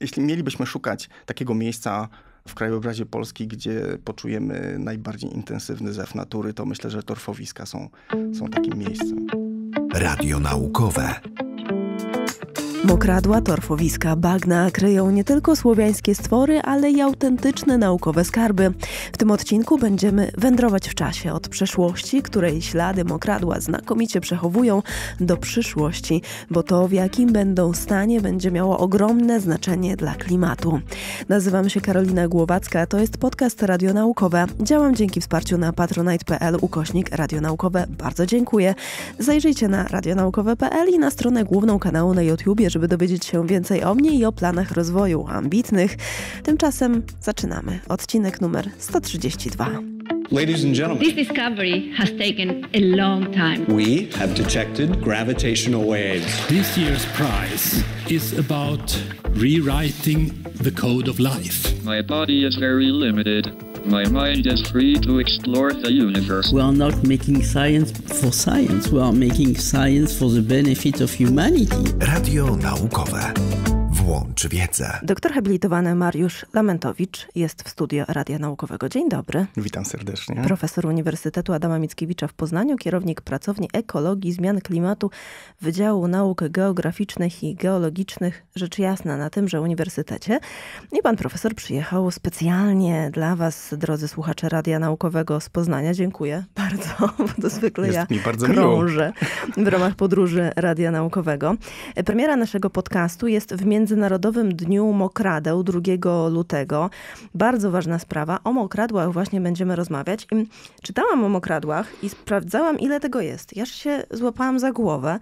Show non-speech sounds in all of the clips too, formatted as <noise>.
Jeśli mielibyśmy szukać takiego miejsca w krajobrazie Polski, gdzie poczujemy najbardziej intensywny zew natury, to myślę, że torfowiska są, są takim miejscem. Radio naukowe. Mokradła, torfowiska, bagna kryją nie tylko słowiańskie stwory, ale i autentyczne naukowe skarby. W tym odcinku będziemy wędrować w czasie od przeszłości, której ślady mokradła znakomicie przechowują, do przyszłości, bo to w jakim będą stanie będzie miało ogromne znaczenie dla klimatu. Nazywam się Karolina Głowacka, to jest podcast Radio Naukowe. Działam dzięki wsparciu na patronite.pl ukośnik Radio Naukowe. Bardzo dziękuję. Zajrzyjcie na radionaukowe.pl i na stronę główną kanału na YouTubie stronie, żeby dowiedzieć się więcej o mnie i o planach rozwoju ambitnych. Tymczasem zaczynamy. Odcinek numer 132. Ladies and gentlemen, this discovery has taken a long time. We have detected gravitational waves. This year's prize is about rewriting the code of life. My body is very limited. My mind is free to explore the universe. We are not making science for science, we are making science for the benefit of humanity. Radio Naukowe. Włącz wiedzę. Doktor habilitowany Mariusz Lamentowicz jest w studio Radia Naukowego. Dzień dobry. Witam serdecznie. Profesor Uniwersytetu Adama Mickiewicza w Poznaniu, kierownik pracowni ekologii zmian klimatu Wydziału Nauk Geograficznych i Geologicznych, rzecz jasna na tymże uniwersytecie. I pan profesor przyjechał specjalnie dla was, drodzy słuchacze Radia Naukowego z Poznania. Dziękuję bardzo, <laughs> bo to zwykle jest ja mi bardzo krążę miło. w ramach podróży Radia Naukowego. Premiera naszego podcastu jest w między Międzynarodowym Dniu Mokradeł 2 lutego. Bardzo ważna sprawa. O mokradłach właśnie będziemy rozmawiać. I czytałam o mokradłach i sprawdzałam, ile tego jest. Ja się złapałam za głowę,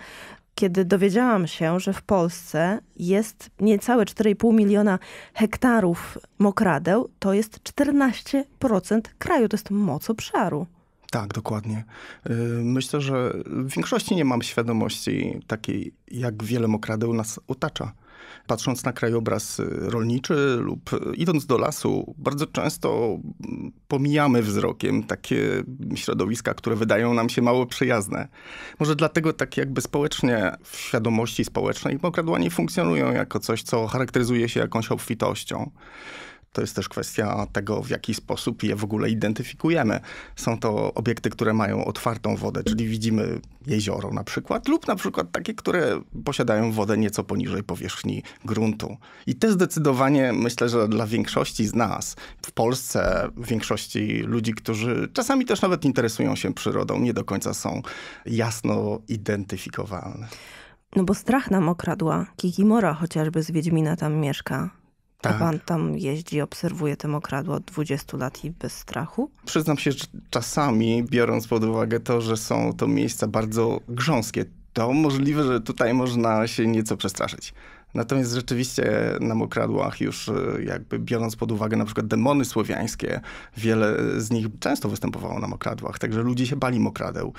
kiedy dowiedziałam się, że w Polsce jest niecałe 4,5 miliona hektarów mokradeł, to jest 14% kraju. To jest moc obszaru. Tak, dokładnie. Y, myślę, że w większości nie mam świadomości takiej, jak wiele mokradeł nas otacza patrząc na krajobraz y, rolniczy lub y, idąc do lasu, bardzo często mm, pomijamy wzrokiem takie środowiska, które wydają nam się mało przyjazne. Może dlatego tak jakby społecznie w świadomości społecznej mokradłani funkcjonują jako coś, co charakteryzuje się jakąś obfitością. To jest też kwestia tego, w jaki sposób je w ogóle identyfikujemy. Są to obiekty, które mają otwartą wodę, czyli widzimy jezioro na przykład, lub na przykład takie, które posiadają wodę nieco poniżej powierzchni gruntu. I te zdecydowanie myślę, że dla większości z nas w Polsce, większości ludzi, którzy czasami też nawet interesują się przyrodą, nie do końca są jasno identyfikowalne. No bo strach nam okradła. Kikimora chociażby z Wiedźmina tam mieszka. Tak. pan tam jeździ, obserwuje tym okradło od 20 lat i bez strachu? Przyznam się, że czasami, biorąc pod uwagę to, że są to miejsca bardzo grząskie, to możliwe, że tutaj można się nieco przestraszyć. Natomiast rzeczywiście na mokradłach już e, jakby biorąc pod uwagę na przykład demony słowiańskie, wiele z nich często występowało na mokradłach, także ludzie się bali mokradeł.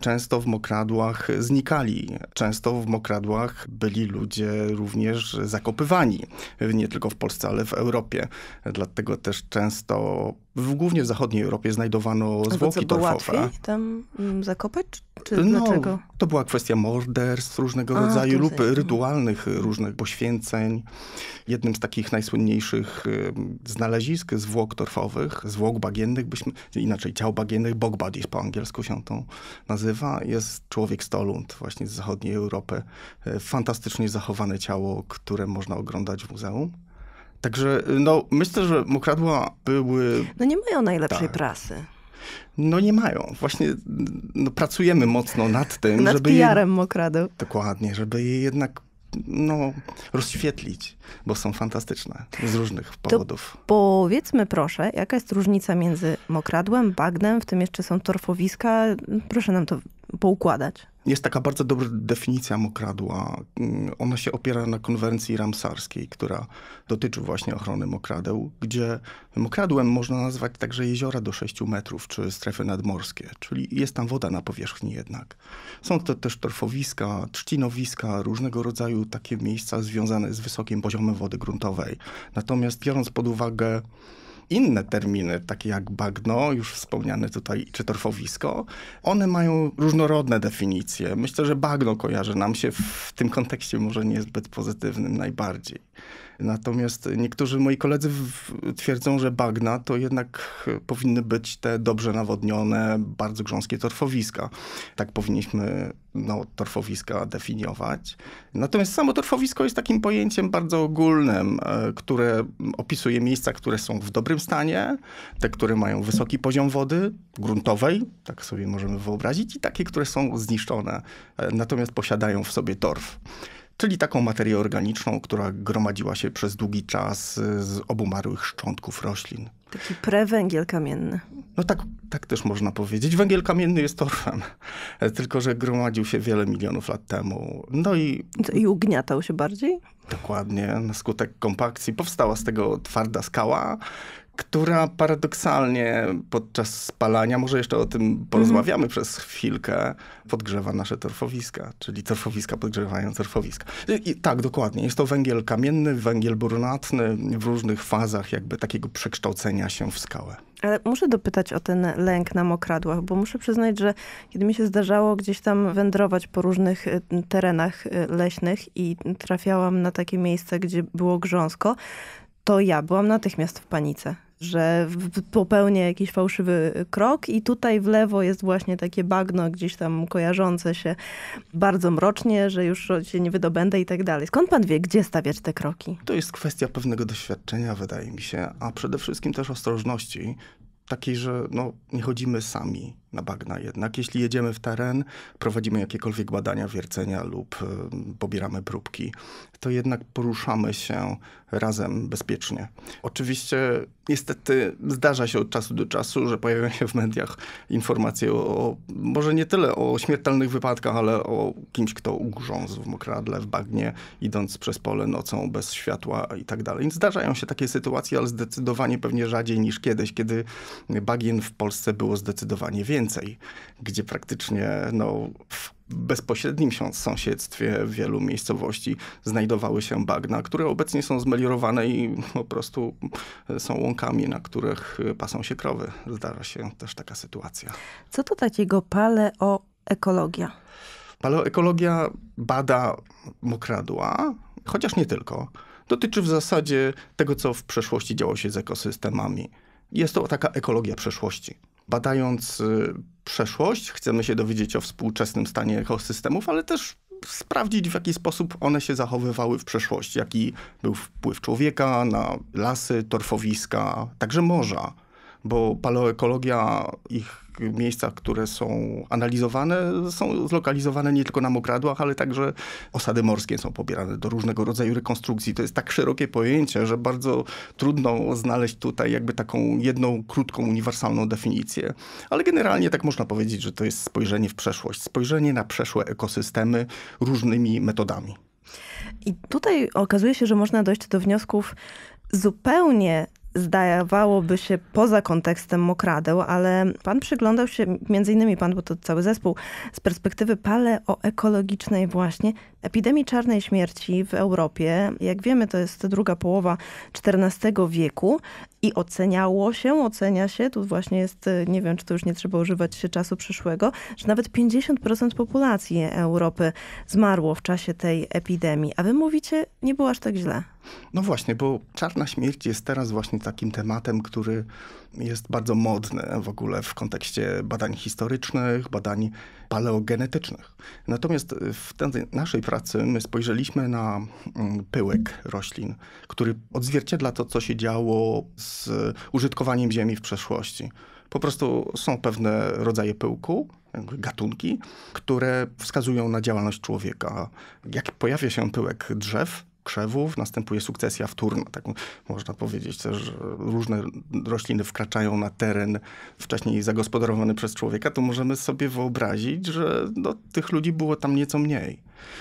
Często w mokradłach znikali, często w mokradłach byli ludzie również zakopywani, nie tylko w Polsce, ale w Europie. Dlatego też często w, głównie w zachodniej Europie znajdowano zwłoki to było torfowe. Łatwiej tam mm, zakopać? Czy no, dlaczego? To była kwestia morderstw różnego A, rodzaju lub rytualnych e, różnych poświęceń. Jednym z takich najsłynniejszych y, znalezisk zwłok torfowych, zwłok bagiennych, byśmy, inaczej ciał bagiennych, bog bodies po angielsku się to nazywa, jest człowiek stolund właśnie z zachodniej Europy. E, fantastycznie zachowane ciało, które można oglądać w muzeum. Także no, myślę, że mukradła były... No nie mają najlepszej tak. prasy. No nie mają. Właśnie no, pracujemy mocno nad tym, nad żeby... PR-em je... Dokładnie, żeby je jednak no, rozświetlić, bo są fantastyczne z różnych powodów. To powiedzmy proszę, jaka jest różnica między mokradłem, bagnem, w tym jeszcze są torfowiska. Proszę nam to poukładać. Jest taka bardzo dobra definicja mokradła. Ona się opiera na konwencji ramsarskiej, która dotyczy właśnie ochrony mokradeł, gdzie mokradłem można nazwać także jeziora do 6 metrów czy strefy nadmorskie, czyli jest tam woda na powierzchni jednak. Są to też torfowiska, trzcinowiska, różnego rodzaju takie miejsca związane z wysokim poziomem wody gruntowej. Natomiast biorąc pod uwagę inne terminy, takie jak bagno, już wspomniane tutaj, czy torfowisko, one mają różnorodne definicje. Myślę, że bagno kojarzy nam się w tym kontekście może niezbyt pozytywnym najbardziej. Natomiast niektórzy moi koledzy twierdzą, że bagna to jednak e, powinny być te dobrze nawodnione, bardzo grząskie torfowiska. Tak powinniśmy no, torfowiska definiować. Natomiast samo torfowisko jest takim pojęciem bardzo ogólnym, e, które opisuje miejsca, które są w dobrym stanie, te, które mają wysoki poziom wody gruntowej, tak sobie możemy wyobrazić, i takie, które są zniszczone, e, natomiast posiadają w sobie torf czyli taką materię organiczną, która gromadziła się przez długi czas z obumarłych szczątków roślin. Taki prewęgiel kamienny. No tak, tak też można powiedzieć. Węgiel kamienny jest torfem, tylko że gromadził się wiele milionów lat temu. No i... I ugniatał się bardziej? Dokładnie. Na skutek kompakcji powstała z tego twarda skała, która paradoksalnie podczas spalania, może jeszcze o tym mhm. porozmawiamy mm. przez chwilkę, podgrzewa nasze torfowiska, czyli torfowiska podgrzewają torfowiska. I, tak, dokładnie. Jest to węgiel kamienny, węgiel brunatny w różnych fazach jakby takiego przekształcenia się w skałę. Ale muszę dopytać o ten lęk na mokradłach, bo muszę przyznać, że kiedy mi się zdarzało gdzieś tam wędrować po różnych y, terenach y, leśnych i trafiałam na takie miejsce, gdzie było grząsko, to ja byłam natychmiast w panice że popełnię jakiś fałszywy krok i tutaj w lewo jest właśnie takie bagno gdzieś tam kojarzące się bardzo mrocznie, że już się nie wydobędę i tak dalej. Skąd pan wie, gdzie stawiać te kroki? To jest kwestia pewnego doświadczenia, wydaje mi się, a przede wszystkim też ostrożności, takiej, że no, nie chodzimy sami na bagna jednak. Jeśli jedziemy w teren, prowadzimy jakiekolwiek badania wiercenia lub y, pobieramy próbki, to jednak poruszamy się razem bezpiecznie. Oczywiście niestety zdarza się od czasu do czasu, że pojawiają się w mediach informacje o, może nie tyle o śmiertelnych wypadkach, ale o kimś, kto ugrzązł w mokradle, w bagnie, idąc przez pole nocą bez światła i tak dalej. Zdarzają się takie sytuacje, ale zdecydowanie pewnie rzadziej niż kiedyś, kiedy bagien w Polsce było zdecydowanie więcej więcej, gdzie praktycznie no, w bezpośrednim sąsiedztwie wielu miejscowości znajdowały się bagna, które obecnie są zmeliowane i po prostu są łąkami, na których pasą się krowy. Zdarza się też taka sytuacja. Co to takiego paleoekologia? Paleoekologia bada mokradła, chociaż nie tylko. Dotyczy w zasadzie tego, co w przeszłości działo się z ekosystemami. Jest to taka ekologia przeszłości badając y, przeszłość, chcemy się dowiedzieć o współczesnym stanie ekosystemów, ale też sprawdzić, w jaki sposób one się zachowywały w przeszłości, jaki był wpływ człowieka na lasy, torfowiska, także morza, bo paleoekologia ich miejscach, które są analizowane, są zlokalizowane nie tylko na mokradłach, ale także osady morskie są pobierane do różnego rodzaju rekonstrukcji. To jest tak szerokie pojęcie, że bardzo trudno znaleźć tutaj jakby taką jedną krótką, uniwersalną definicję. Ale generalnie tak można powiedzieć, że to jest spojrzenie w przeszłość, spojrzenie na przeszłe ekosystemy różnymi metodami. I tutaj okazuje się, że można dojść do wniosków zupełnie zdawałoby się poza kontekstem mokradeł, ale pan przyglądał się, między innymi pan, bo to cały zespół, z perspektywy paleoekologicznej właśnie epidemii czarnej śmierci w Europie. Jak wiemy, to jest druga połowa XIV wieku i oceniało się, ocenia się, tu właśnie jest, nie wiem, czy to już nie trzeba używać się czasu przyszłego, że nawet 50% populacji Europy zmarło w czasie tej epidemii. A wy mówicie, nie było aż tak źle. No właśnie, bo czarna śmierć jest teraz właśnie takim tematem, który jest bardzo modny w ogóle w kontekście badań historycznych, badań paleogenetycznych. Natomiast w naszej pracy my spojrzeliśmy na mm, pyłek roślin, który odzwierciedla to, co się działo z użytkowaniem ziemi w przeszłości. Po prostu są pewne rodzaje pyłku, gatunki, które wskazują na działalność człowieka. Jak pojawia się pyłek drzew, krzewów następuje sukcesja wtórna. Tak można powiedzieć też, że różne rośliny wkraczają na teren wcześniej zagospodarowany przez człowieka, to możemy sobie wyobrazić, że no, tych ludzi było tam nieco mniej.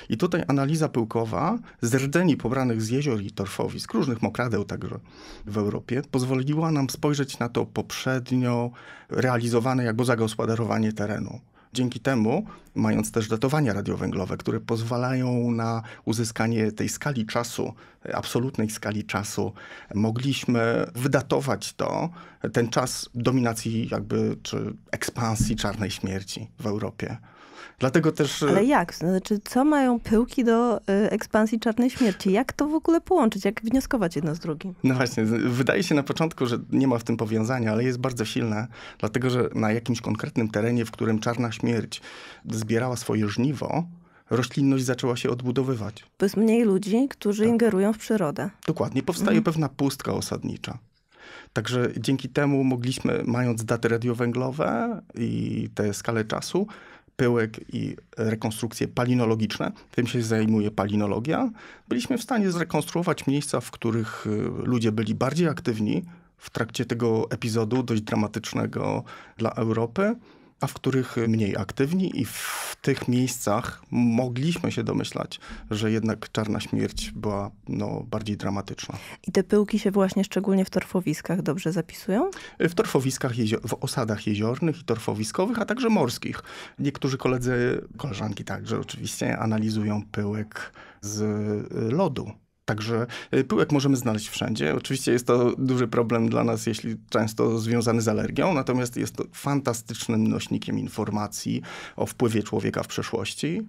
I tutaj analiza pyłkowa z rdzeni pobranych z jezior i torfowisk, różnych mokradeł także w Europie, pozwoliła nam spojrzeć na to poprzednio realizowane jakby zagospodarowanie terenu. Dzięki temu, mając też datowania radiowęglowe, które pozwalają na uzyskanie tej skali czasu, absolutnej skali czasu, mogliśmy wydatować to, ten czas dominacji jakby, czy ekspansji czarnej śmierci w Europie. Dlatego też... E, ale jak? Znaczy, co mają pyłki do e, ekspansji czarnej śmierci? Jak to w ogóle połączyć? Jak wnioskować jedno z drugim? No właśnie, wydaje się na początku, że nie ma w tym powiązania, ale jest bardzo silne, dlatego że na jakimś konkretnym terenie, w którym czarna śmierć zbierała swoje żniwo, roślinność zaczęła się odbudowywać. Bo jest mniej ludzi, którzy tak. ingerują w przyrodę. Dokładnie, powstaje mhm. pewna pustka osadnicza. Także dzięki temu mogliśmy, mając daty radiowęglowe i te skale czasu, pyłek i rekonstrukcje palinologiczne, tym się zajmuje palinologia, byliśmy w stanie zrekonstruować miejsca, w których y, ludzie byli bardziej aktywni w trakcie tego epizodu dość dramatycznego dla Europy a w których mniej aktywni, i w tych miejscach mogliśmy się domyślać, że jednak czarna śmierć była no, bardziej dramatyczna. I te pyłki się właśnie szczególnie w torfowiskach dobrze zapisują? W torfowiskach, w osadach jeziornych i torfowiskowych, a także morskich. Niektórzy koledzy, koleżanki także oczywiście, analizują pyłek z y, lodu Także y, pyłek możemy znaleźć wszędzie. Oczywiście jest to duży problem dla nas, jeśli często związany z alergią, natomiast jest to fantastycznym nośnikiem informacji o wpływie człowieka w przeszłości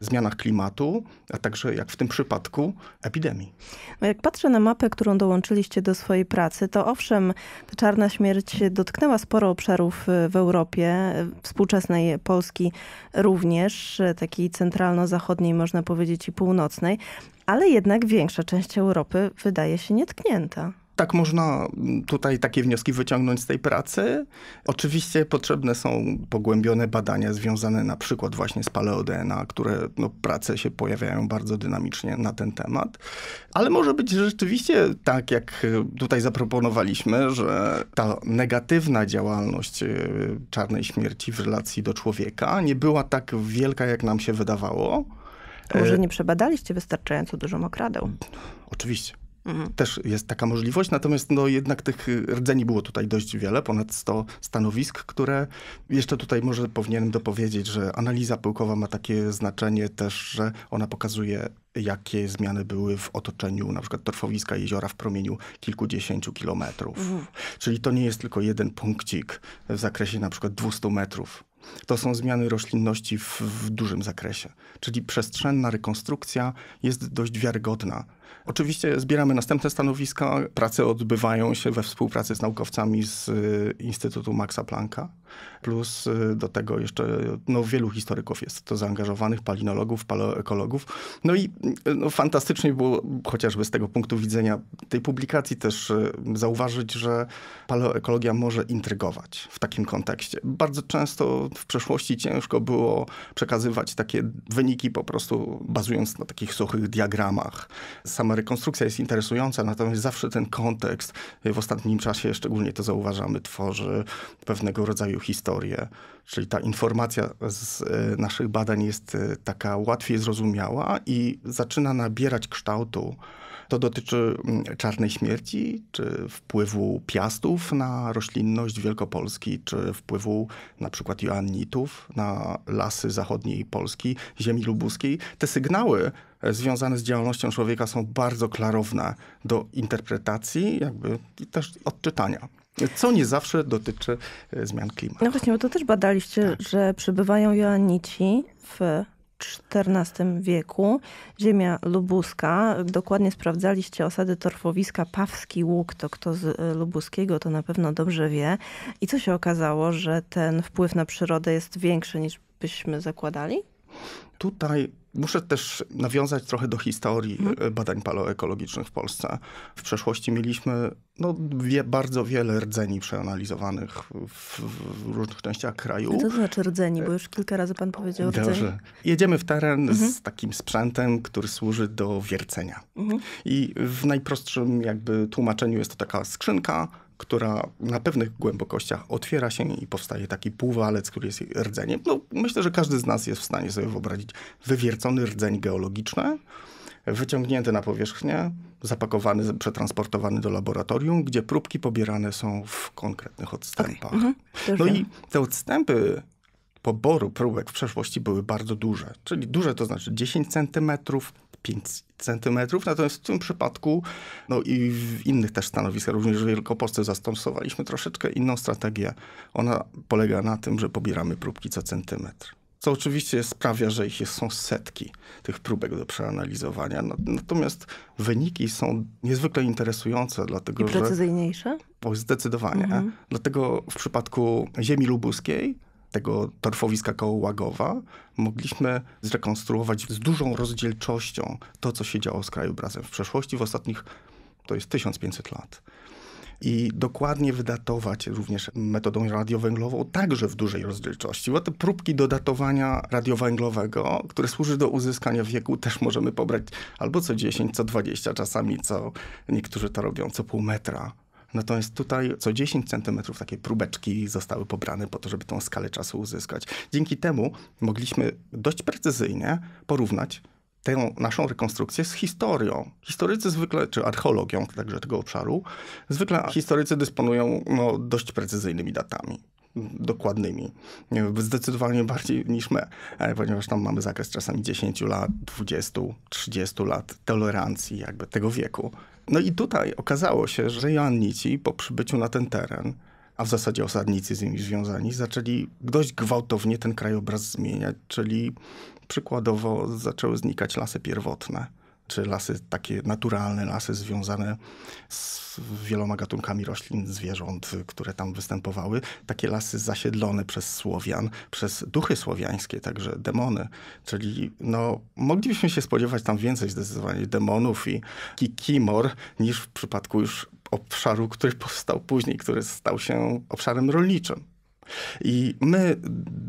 zmianach klimatu, a także jak w tym przypadku epidemii. No jak patrzę na mapę, którą dołączyliście do swojej pracy, to owszem, ta czarna śmierć dotknęła sporo obszarów e, w Europie, e, współczesnej Polski również, e, takiej centralno-zachodniej można powiedzieć i północnej, ale jednak większa część Europy wydaje się nietknięta. Tak można mm, tutaj takie wnioski wyciągnąć z tej pracy. Oczywiście potrzebne są pogłębione badania związane na przykład właśnie z paleodena, które no, prace się pojawiają bardzo dynamicznie na ten temat. Ale może być rzeczywiście tak, jak y, tutaj zaproponowaliśmy, że ta negatywna działalność y, czarnej śmierci w relacji do człowieka nie była tak wielka, jak nam się wydawało. Może y, nie przebadaliście wystarczająco dużo mokradeł? Oczywiście. Mhm. Też jest taka możliwość, natomiast no jednak tych y, rdzeni było tutaj dość wiele, ponad 100 stanowisk, które jeszcze tutaj może powinienem dopowiedzieć, że analiza pyłkowa ma takie znaczenie też, że ona pokazuje jakie zmiany były w otoczeniu na przykład torfowiska jeziora w promieniu kilkudziesięciu kilometrów. Mhm. Czyli to nie jest tylko jeden punkcik w zakresie na przykład 200 metrów. To są zmiany roślinności w, w dużym zakresie. Czyli przestrzenna rekonstrukcja jest dość wiarygodna Oczywiście zbieramy następne stanowiska. Prace odbywają się we współpracy z naukowcami z y, Instytutu Maxa Plancka, plus y, do tego jeszcze no, wielu historyków jest to zaangażowanych, palinologów, paleoekologów. No i y, no, fantastycznie było chociażby z tego punktu widzenia tej publikacji też zauważyć, że paleoekologia może intrygować w takim kontekście. Bardzo często w przeszłości ciężko było przekazywać takie wyniki po prostu bazując na takich suchych diagramach. Same rekonstrukcja jest interesująca, natomiast zawsze ten kontekst w ostatnim czasie, szczególnie to zauważamy, tworzy pewnego rodzaju historię. Czyli ta informacja z e, naszych badań jest e, taka łatwiej zrozumiała i zaczyna nabierać kształtu. To dotyczy mm, czarnej śmierci, czy wpływu piastów na roślinność Wielkopolski, czy wpływu na przykład joannitów na lasy zachodniej Polski, ziemi lubuskiej. Te sygnały e, związane z działalnością człowieka są bardzo klarowne do interpretacji jakby i też odczytania. Co nie zawsze dotyczy e, zmian klimatu. No właśnie, bo to też badaliście, tak. że przybywają Joannici w XIV wieku. Ziemia lubuska. Dokładnie sprawdzaliście osady torfowiska Pawski Łuk. To kto z e, lubuskiego to na pewno dobrze wie. I co się okazało, że ten wpływ na przyrodę jest większy niż byśmy zakładali? Tutaj Muszę też nawiązać trochę do historii mhm. e, badań paleoekologicznych w Polsce. W przeszłości mieliśmy no, wie, bardzo wiele rdzeni przeanalizowanych w, w różnych częściach kraju. Co to znaczy rdzeni? Bo już kilka razy pan powiedział rdzeni. Dobrze. Jedziemy w teren mhm. z takim sprzętem, który służy do wiercenia. Mhm. I w najprostszym jakby tłumaczeniu jest to taka skrzynka, która na pewnych głębokościach otwiera się i powstaje taki półwalec, który jest rdzeniem. No, myślę, że każdy z nas jest w stanie sobie wyobrazić wywiercony rdzeń geologiczny, wyciągnięty na powierzchnię, zapakowany, przetransportowany do laboratorium, gdzie próbki pobierane są w konkretnych odstępach. Okay. Mhm. No i te odstępy poboru próbek w przeszłości były bardzo duże, czyli duże to znaczy 10 centymetrów, 5 centymetrów. Natomiast w tym przypadku, no i w innych też stanowiskach, również w Wielkopolsce, zastosowaliśmy troszeczkę inną strategię. Ona polega na tym, że pobieramy próbki co centymetr. Co oczywiście sprawia, że ich są setki tych próbek do przeanalizowania. No, natomiast wyniki są niezwykle interesujące, dlatego I precyzyjniejsze? że. Precyzyjniejsze? Zdecydowanie. Mhm. Dlatego w przypadku ziemi lubuskiej tego torfowiska koło Łagowa, mogliśmy zrekonstruować z dużą rozdzielczością to, co się działo z kraju w przeszłości, w ostatnich, to jest 1500 lat. I dokładnie wydatować również metodą radiowęglową, także w dużej rozdzielczości. Bo te próbki do datowania radiowęglowego, które służy do uzyskania wieku, też możemy pobrać albo co 10, co 20, czasami co niektórzy to robią co pół metra Natomiast tutaj co 10 cm takie próbeczki zostały pobrane po to, żeby tą skalę czasu uzyskać. Dzięki temu mogliśmy dość precyzyjnie porównać tę naszą rekonstrukcję z historią. Historycy zwykle, czy archeologią także tego obszaru, zwykle historycy dysponują no, dość precyzyjnymi datami dokładnymi. Zdecydowanie bardziej niż my, e, ponieważ tam mamy zakres czasami 10 lat, 20, 30 lat tolerancji jakby tego wieku. No i tutaj okazało się, że Joannici po przybyciu na ten teren, a w zasadzie osadnicy z nimi związani, zaczęli dość gwałtownie ten krajobraz zmieniać, czyli przykładowo zaczęły znikać lasy pierwotne czy lasy takie naturalne, lasy związane z wieloma gatunkami roślin, zwierząt, które tam występowały. Takie lasy zasiedlone przez Słowian, przez duchy słowiańskie, także demony. Czyli no, moglibyśmy się spodziewać tam więcej zdecydowanie demonów i kikimor niż w przypadku już obszaru, który powstał później, który stał się obszarem rolniczym. I my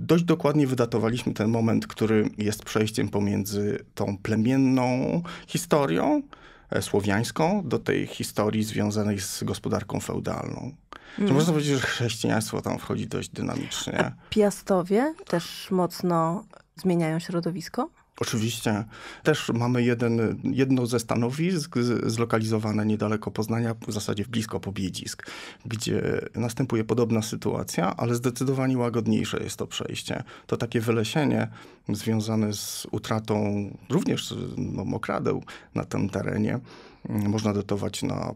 dość dokładnie wydatowaliśmy ten moment, który jest przejściem pomiędzy tą plemienną historią e, słowiańską do tej historii związanej z gospodarką feudalną. Mm. Można powiedzieć, że chrześcijaństwo tam wchodzi dość dynamicznie. A piastowie też mocno zmieniają środowisko? Oczywiście. Też mamy jeden, jedno ze stanowisk zlokalizowane niedaleko Poznania, w zasadzie blisko Pobiedzisk, gdzie następuje podobna sytuacja, ale zdecydowanie łagodniejsze jest to przejście. To takie wylesienie związane z utratą również no, mokradeł na tym terenie można dotować na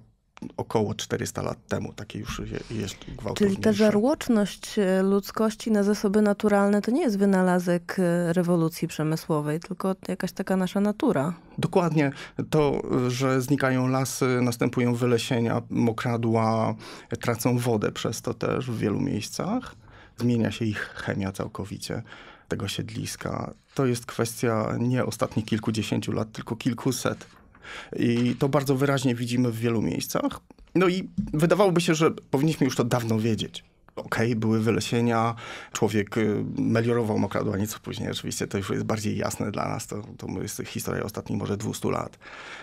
około 400 lat temu, takie już jest gwałtowne. Czyli ta żarłoczność e, ludzkości na zasoby naturalne to nie jest wynalazek e, rewolucji przemysłowej, tylko jakaś taka nasza natura. Dokładnie. To, że znikają lasy, następują wylesienia, mokradła e, tracą wodę przez to też w wielu miejscach. Zmienia się ich chemia całkowicie tego siedliska. To jest kwestia nie ostatnich kilkudziesięciu lat, tylko kilkuset i to bardzo wyraźnie widzimy w wielu miejscach. No i wydawałoby się, że powinniśmy już to dawno wiedzieć. Okej, okay, były wylesienia, człowiek y, meliorował mokradła nieco później. Oczywiście to już jest bardziej jasne dla nas, to, to jest historia ostatnich może 200 lat.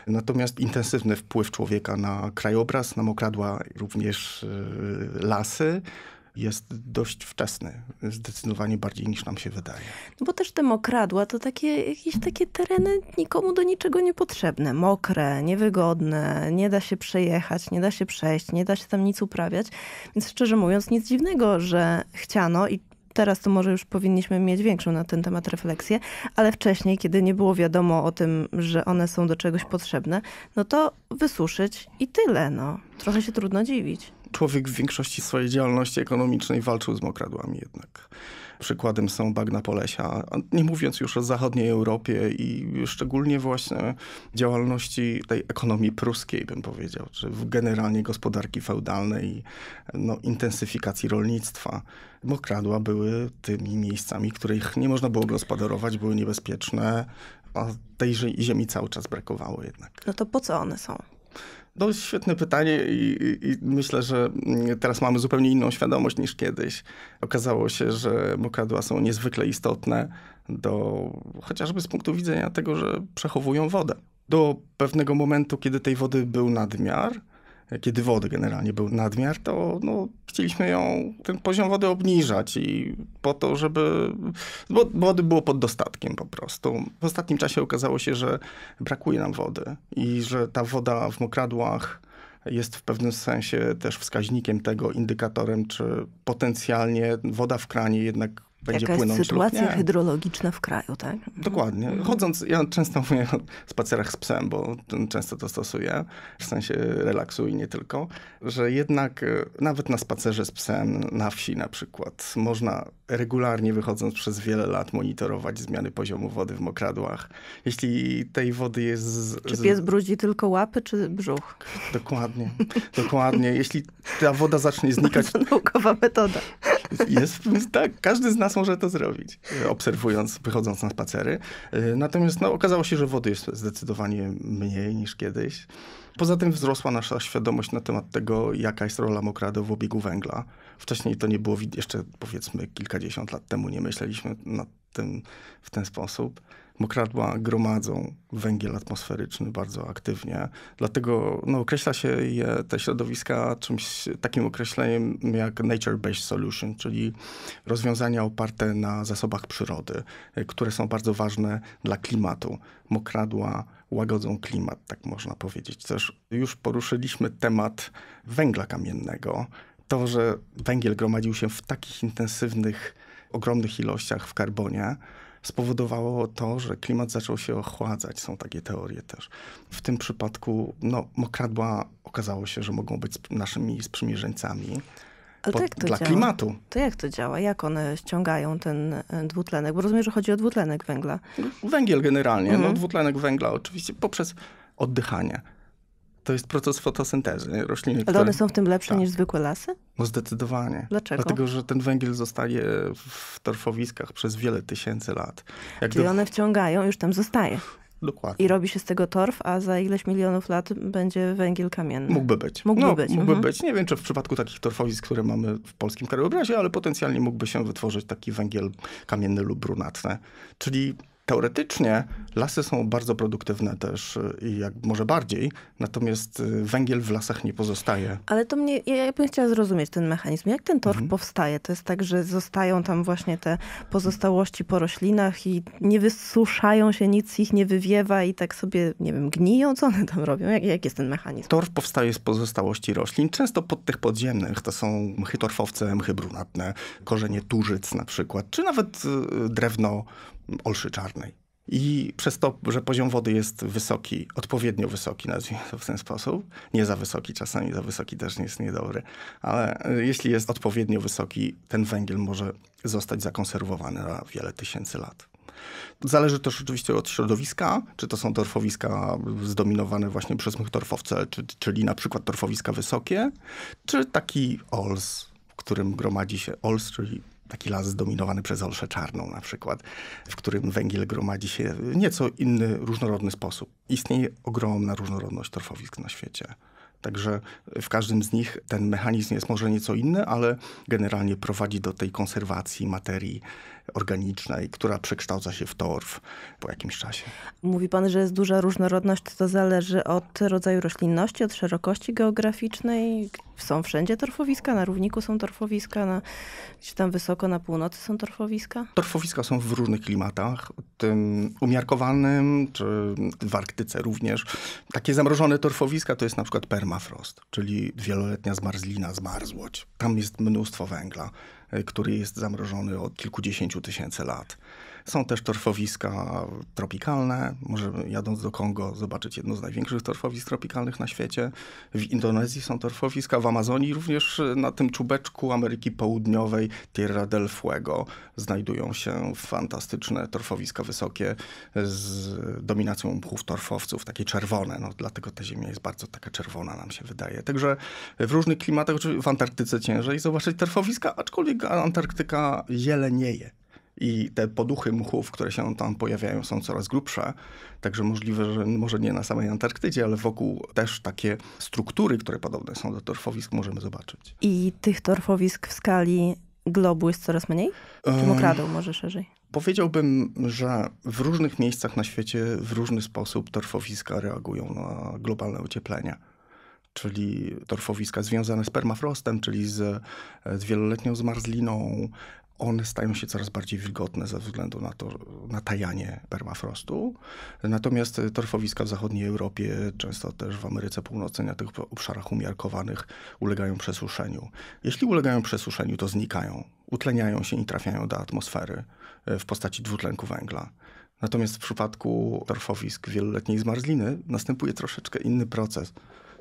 Natomiast intensywny wpływ człowieka na krajobraz, na mokradła, również y, lasy, jest dość wczesny, zdecydowanie bardziej niż nam się wydaje. No bo też te mokradła to takie, jakieś takie tereny nikomu do niczego niepotrzebne. Mokre, niewygodne, nie da się przejechać, nie da się przejść, nie da się tam nic uprawiać. Więc szczerze mówiąc, nic dziwnego, że chciano i teraz to może już powinniśmy mieć większą na ten temat refleksję, ale wcześniej, kiedy nie było wiadomo o tym, że one są do czegoś potrzebne, no to wysuszyć i tyle, no. Trochę się trudno dziwić człowiek w większości swojej działalności ekonomicznej walczył z mokradłami jednak. Przykładem są bagna Polesia, nie mówiąc już o zachodniej Europie i szczególnie właśnie działalności tej ekonomii pruskiej, bym powiedział, czy generalnie gospodarki feudalnej, no, intensyfikacji rolnictwa. Mokradła były tymi miejscami, których nie można było gospodarować, były niebezpieczne, a tej ziemi cały czas brakowało jednak. No to po co one są? No, świetne pytanie i, i, i, myślę, że mm, teraz mamy zupełnie inną świadomość niż kiedyś. Okazało się, że mokadła są niezwykle istotne do, chociażby z punktu widzenia tego, że przechowują wodę. Do pewnego momentu, kiedy tej wody był nadmiar, kiedy wody generalnie był nadmiar, to no, chcieliśmy ją, ten poziom wody obniżać i po to, żeby, bo wody było pod dostatkiem po prostu. W ostatnim czasie okazało się, że brakuje nam wody i że ta woda w mokradłach jest w pewnym sensie też wskaźnikiem tego, indykatorem, czy potencjalnie woda w kranie jednak będzie Jaka płynąć jest sytuacja hydrologiczna w kraju, tak? Dokładnie. Chodząc, ja często mówię o spacerach z psem, bo często to stosuję, w sensie relaksu i nie tylko, że jednak e, nawet na spacerze z psem na wsi na przykład można regularnie wychodząc przez wiele lat monitorować zmiany poziomu wody w mokradłach. Jeśli tej wody jest... Z, czy pies brudzi tylko łapy, czy brzuch? Dokładnie. Dokładnie. Jeśli ta woda zacznie znikać... To naukowa metoda. Jest, tak, każdy z nas może to zrobić, e, obserwując, wychodząc na spacery. E, natomiast no, okazało się, że wody jest zdecydowanie mniej niż kiedyś. Poza tym wzrosła nasza świadomość na temat tego, jaka jest rola mokrady w obiegu węgla. Wcześniej to nie było, jeszcze powiedzmy kilkadziesiąt lat temu nie myśleliśmy nad tym, w ten sposób. Mokradła gromadzą węgiel atmosferyczny bardzo aktywnie, dlatego no, określa się je, te środowiska czymś takim określeniem jak nature-based solution, czyli rozwiązania oparte na zasobach przyrody, e, które są bardzo ważne dla klimatu. Mokradła łagodzą klimat, tak można powiedzieć. Też już poruszyliśmy temat węgla kamiennego. To, że węgiel gromadził się w takich intensywnych ogromnych ilościach w karbonie, spowodowało to, że klimat zaczął się ochładzać. Są takie teorie też. W tym przypadku no, mokradła okazało się, że mogą być naszymi sprzymierzeńcami. Ale to jak to dla działa? klimatu. To jak to działa? Jak one ściągają ten e, dwutlenek? Bo rozumiem, że chodzi o dwutlenek węgla. Węgiel generalnie. No, mhm. No, dwutlenek węgla oczywiście poprzez oddychanie. To jest proces fotosyntezy rośliny. Ale które... one są w tym lepsze tak. niż zwykłe lasy? No zdecydowanie. Dlaczego? Dlatego, że ten węgiel zostaje w torfowiskach przez wiele tysięcy lat. Jak Czyli do... one wciągają, już tam zostaje. Dokładnie. I robi się z tego torf, a za ileś milionów lat będzie węgiel kamienny. Mógłby być. Mógłby, no, być. mógłby mhm. być. Nie wiem, czy w przypadku takich torfowisk, które mamy w polskim krajobrazie, ale potencjalnie mógłby się wytworzyć taki węgiel kamienny lub brunatny. Czyli Teoretycznie lasy są bardzo produktywne też y, i jak może bardziej, natomiast y, węgiel w lasach nie pozostaje. Ale to mnie, ja, ja bym chciała zrozumieć ten mechanizm. Jak ten torf mhm. powstaje? To jest tak, że zostają tam właśnie te pozostałości po roślinach i nie wysuszają się, nic ich nie wywiewa i tak sobie, nie wiem, gniją? Co one tam robią? Jak, jak jest ten mechanizm? Torf powstaje z pozostałości roślin, często pod tych podziemnych. To są mchy torfowce, mchy brunatne, korzenie tużyc na przykład, czy nawet y, drewno Olszy Czarnej. I przez to, że poziom wody jest wysoki, odpowiednio wysoki, nazwijmy to w ten sposób, nie za wysoki, czasami za wysoki też nie jest niedobry, ale e, jeśli jest odpowiednio wysoki, ten węgiel może zostać zakonserwowany na wiele tysięcy lat. Zależy też oczywiście od środowiska, czy to są torfowiska zdominowane właśnie przez torfowce, czy, czyli na przykład torfowiska wysokie, czy taki ols, w którym gromadzi się ols, czyli taki las zdominowany przez olszę czarną na przykład, w którym węgiel gromadzi się w nieco inny, różnorodny sposób. Istnieje ogromna różnorodność torfowisk na świecie. Także w każdym z nich ten mechanizm jest może nieco inny, ale generalnie prowadzi do tej konserwacji materii organicznej, która przekształca się w torf po jakimś czasie. Mówi pan, że jest duża różnorodność, to zależy od rodzaju roślinności, od szerokości geograficznej. Są wszędzie torfowiska, na równiku są torfowiska, na, gdzieś tam wysoko na północy są torfowiska? Torfowiska są w różnych klimatach, tym umiarkowanym, czy w Arktyce również. Takie zamrożone torfowiska to jest na przykład permafrost, czyli wieloletnia zmarzlina, zmarzłość. Tam jest mnóstwo węgla który jest zamrożony od kilkudziesięciu tysięcy lat. Są też torfowiska tropikalne. Możemy jadąc do Kongo zobaczyć jedno z największych torfowisk tropikalnych na świecie. W Indonezji są torfowiska, w Amazonii również na tym czubeczku Ameryki Południowej Tierra del Fuego znajdują się fantastyczne torfowiska wysokie z dominacją mchów torfowców, takie czerwone. No, dlatego ta ziemia jest bardzo taka czerwona nam się wydaje. Także w różnych klimatach, w Antarktyce ciężej zobaczyć torfowiska, aczkolwiek Antarktyka zielenieje i te poduchy muchów, które się tam pojawiają, są coraz grubsze. Także możliwe, że może nie na samej Antarktydzie, ale wokół też takie struktury, które podobne są do torfowisk, możemy zobaczyć. I tych torfowisk w skali globu jest coraz mniej? Czy mokradeł może szerzej? Powiedziałbym, że w różnych miejscach na świecie w różny sposób torfowiska reagują na globalne ocieplenie czyli torfowiska związane z permafrostem, czyli z, z wieloletnią zmarzliną, one stają się coraz bardziej wilgotne ze względu na to, na tajanie permafrostu. Natomiast torfowiska w zachodniej Europie, często też w Ameryce Północnej, na tych obszarach umiarkowanych ulegają przesuszeniu. Jeśli ulegają przesuszeniu, to znikają, utleniają się i trafiają do atmosfery e, w postaci dwutlenku węgla. Natomiast w przypadku torfowisk wieloletniej zmarzliny następuje troszeczkę inny proces.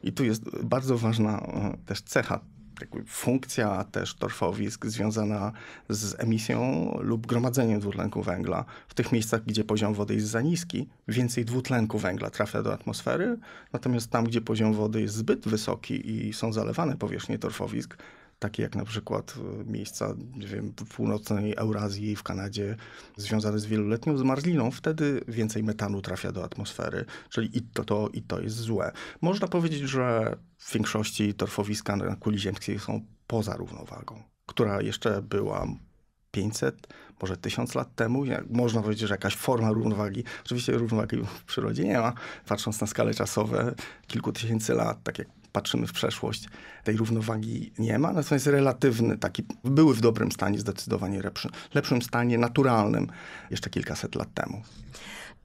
I tu jest bardzo ważna e, też cecha jakby funkcja też torfowisk związana z emisją lub gromadzeniem dwutlenku węgla. W tych miejscach, gdzie poziom wody jest za niski, więcej dwutlenku węgla trafia do atmosfery, natomiast tam, gdzie poziom wody jest zbyt wysoki i są zalewane powierzchnie torfowisk, takie jak na przykład e, miejsca nie wiem, w północnej Eurazji i w Kanadzie związane z wieloletnią zmarzliną, wtedy więcej metanu trafia do atmosfery, czyli i to, to, i to jest złe. Można powiedzieć, że w większości torfowiska na kuli ziemskiej są poza równowagą, która jeszcze była 500, może 1000 lat temu. można powiedzieć, że jakaś forma równowagi. Oczywiście równowagi w przyrodzie nie ma. Patrząc na skale czasowe, kilku tysięcy lat, tak jak patrzymy w przeszłość, tej równowagi nie ma. Natomiast relatywny, taki były w dobrym stanie, zdecydowanie lepszy, lepszym stanie naturalnym jeszcze kilkaset lat temu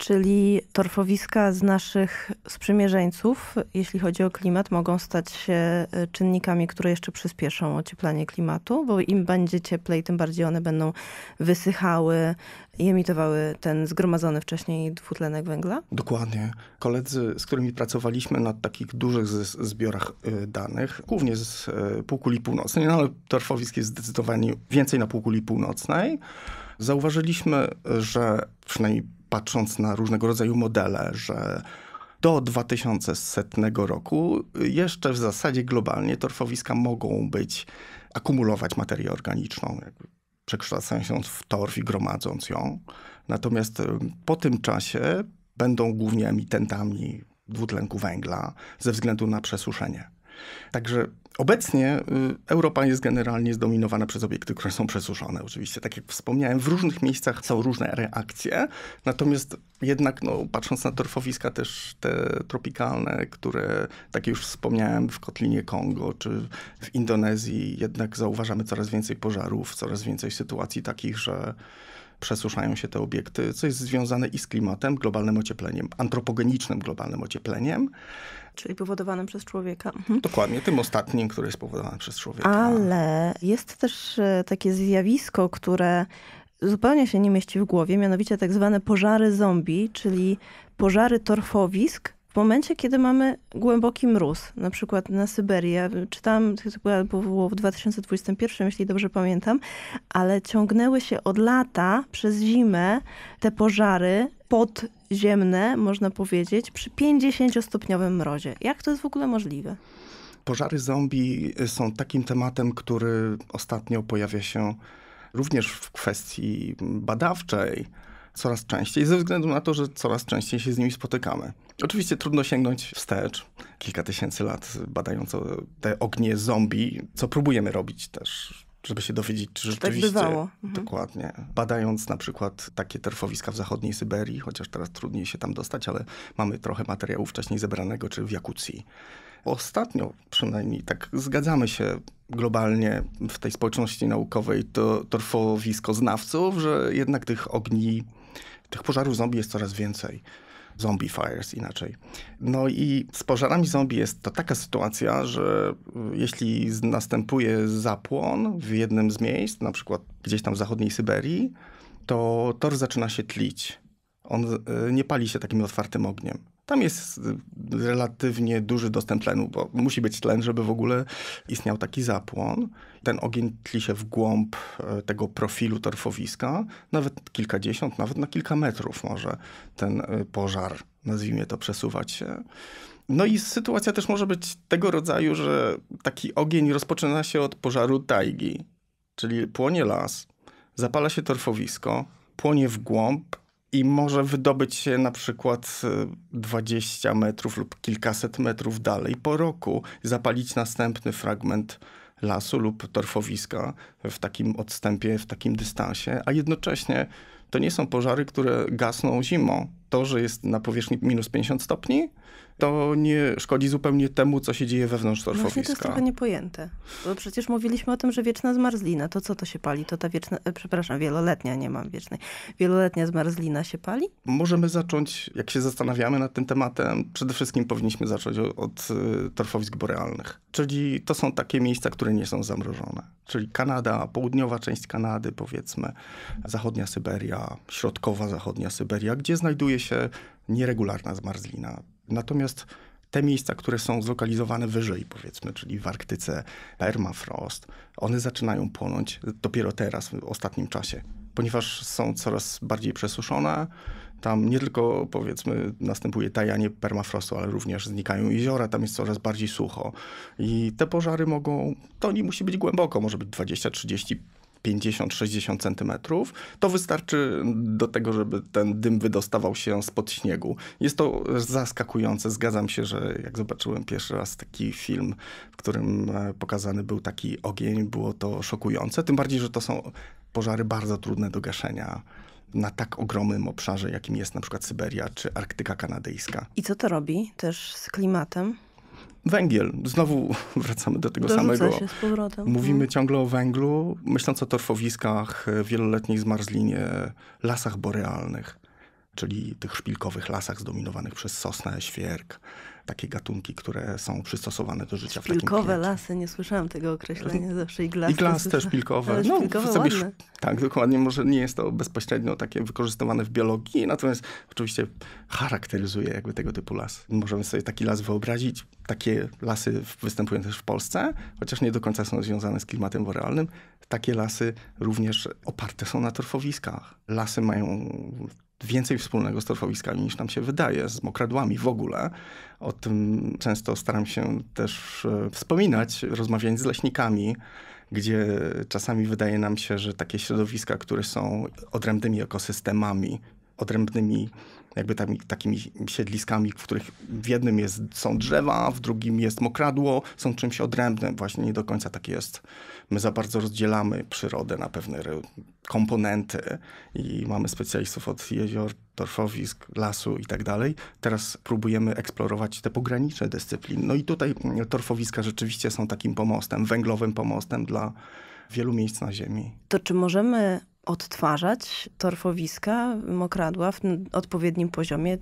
czyli torfowiska z naszych sprzymierzeńców, jeśli chodzi o klimat, mogą stać się y, czynnikami, które jeszcze przyspieszą ocieplanie klimatu, bo im będzie cieplej, tym bardziej one będą wysychały i emitowały ten zgromadzony wcześniej dwutlenek węgla? Dokładnie. Koledzy, z którymi pracowaliśmy na takich dużych zbiorach y, danych, głównie z y, półkuli północnej, no ale torfowisk jest zdecydowanie więcej na półkuli północnej, zauważyliśmy, że przynajmniej patrząc na różnego rodzaju modele, że do 2100 roku jeszcze w zasadzie globalnie torfowiska mogą być, akumulować materię organiczną, przekształcając się w torf i gromadząc ją. Natomiast y, po tym czasie będą głównie emitentami dwutlenku węgla ze względu na przesuszenie. Także obecnie y, Europa jest generalnie zdominowana przez obiekty, które są przesuszone. Oczywiście, tak jak wspomniałem, w różnych miejscach są różne reakcje, natomiast jednak no, patrząc na torfowiska też te tropikalne, które, tak już wspomniałem, w kotlinie Kongo czy w Indonezji, jednak zauważamy coraz więcej pożarów, coraz więcej sytuacji takich, że przesuszają się te obiekty, co jest związane i z klimatem, globalnym ociepleniem, antropogenicznym globalnym ociepleniem, Czyli powodowanym przez człowieka. Mhm. Dokładnie, tym ostatnim, który jest powodowany przez człowieka. Ale jest też e, takie zjawisko, które zupełnie się nie mieści w głowie, mianowicie tak zwane pożary zombie, czyli pożary torfowisk, w momencie, kiedy mamy głęboki mróz, na przykład na Syberii. Ja czytałam, to było w 2021, jeśli dobrze pamiętam, ale ciągnęły się od lata przez zimę te pożary pod ziemne, można powiedzieć, przy 50-stopniowym mrozie. Jak to jest w ogóle możliwe? Pożary zombie y, są takim tematem, który ostatnio pojawia się również w kwestii badawczej coraz częściej, ze względu na to, że coraz częściej się z nimi spotykamy. Oczywiście trudno sięgnąć wstecz, kilka tysięcy lat badając te ognie zombie, co próbujemy robić też żeby się dowiedzieć, czy, tak rzeczywiście... Tak bywało. Mhm. Dokładnie. Badając na przykład takie torfowiska w zachodniej Syberii, chociaż teraz trudniej się tam dostać, ale mamy trochę materiału wcześniej zebranego, czy w Jakucji. Ostatnio przynajmniej tak zgadzamy się globalnie w tej społeczności naukowej, to torfowisko znawców, że jednak tych ogni, tych pożarów zombie jest coraz więcej zombie fires inaczej. No i z pożarami zombie jest to taka sytuacja, że y, jeśli następuje zapłon w jednym z miejsc, na przykład gdzieś tam w zachodniej Syberii, to tor zaczyna się tlić. On y, nie pali się takim otwartym ogniem. Tam jest relatywnie duży dostęp tlenu, bo musi być tlen, żeby w ogóle istniał taki zapłon. Ten ogień tli się w głąb e, tego profilu torfowiska, nawet kilkadziesiąt, nawet na kilka metrów może ten e, pożar, nazwijmy to, przesuwać się. No i sytuacja też może być tego rodzaju, że taki ogień rozpoczyna się od pożaru tajgi, czyli płonie las, zapala się torfowisko, płonie w głąb, i może wydobyć się na przykład 20 e, metrów lub kilkaset metrów dalej po roku, zapalić następny fragment lasu lub torfowiska w takim odstępie, w takim dystansie, a jednocześnie to nie są pożary, które gasną zimą, to, że jest na powierzchni minus 50 stopni, to nie szkodzi zupełnie temu, co się dzieje wewnątrz torfowiska. No właśnie to jest trochę niepojęte. Bo przecież mówiliśmy o tym, że wieczna zmarzlina, to co to się pali? To ta wieczna, e, przepraszam, wieloletnia, nie mam wiecznej. Wieloletnia zmarzlina się pali? Możemy zacząć, jak się zastanawiamy nad tym tematem, przede wszystkim powinniśmy zacząć od e, torfowisk borealnych. Czyli to są takie miejsca, które nie są zamrożone. Czyli Kanada, południowa część Kanady, powiedzmy, zachodnia Syberia, środkowa zachodnia Syberia, gdzie znajduje się nieregularna zmarzlina. Natomiast te miejsca, które są zlokalizowane wyżej, powiedzmy, czyli w Arktyce, permafrost, one zaczynają płonąć dopiero teraz, w ostatnim czasie, ponieważ są coraz bardziej przesuszone. Tam nie tylko, powiedzmy, następuje tajanie permafrostu, ale również znikają jeziora, tam jest coraz bardziej sucho. I te pożary mogą, to nie musi być głęboko, może być 20, 30, 50-60 cm, to wystarczy do tego, żeby ten dym wydostawał się spod śniegu. Jest to zaskakujące. Zgadzam się, że jak zobaczyłem pierwszy raz taki film, w którym e, pokazany był taki ogień, było to szokujące. Tym bardziej, że to są pożary bardzo trudne do gaszenia na tak ogromnym obszarze, jakim jest na przykład Syberia czy Arktyka Kanadyjska. I co to robi też z klimatem? Węgiel. Znowu <laughs> wracamy do tego Dorzuca samego. Się z powrotem. Mówimy tak. ciągle o węglu, myśląc o torfowiskach, wieloletniej zmarzlinie, lasach borealnych czyli tych szpilkowych lasach zdominowanych przez sosnę, świerk, takie gatunki, które są przystosowane do życia szpilkowe w takim Szpilkowe lasy, nie słyszałam tego określenia zawsze, iglaste. Iglaste, szpilkowe. No szpilkowe no, sz... Tak, dokładnie, może nie jest to bezpośrednio takie wykorzystywane w biologii, natomiast oczywiście charakteryzuje jakby tego typu las. Możemy sobie taki las wyobrazić, takie lasy występują też w Polsce, chociaż nie do końca są związane z klimatem borealnym. Takie lasy również oparte są na torfowiskach. Lasy mają więcej wspólnego z torfowiskami niż nam się wydaje, z mokradłami w ogóle. O tym często staram się też e, wspominać, rozmawiając z leśnikami, gdzie czasami wydaje nam się, że takie środowiska, które są odrębnymi ekosystemami, odrębnymi jakby tam, takimi siedliskami, w których w jednym jest, są drzewa, w drugim jest mokradło, są czymś odrębnym. Właśnie nie do końca tak jest. My za bardzo rozdzielamy przyrodę na pewne komponenty i mamy specjalistów od jezior, torfowisk, lasu i tak dalej. Teraz próbujemy eksplorować te pograniczne dyscypliny. No i tutaj torfowiska rzeczywiście są takim pomostem, węglowym pomostem dla wielu miejsc na Ziemi. To czy możemy odtwarzać torfowiska, mokradła w odpowiednim poziomie,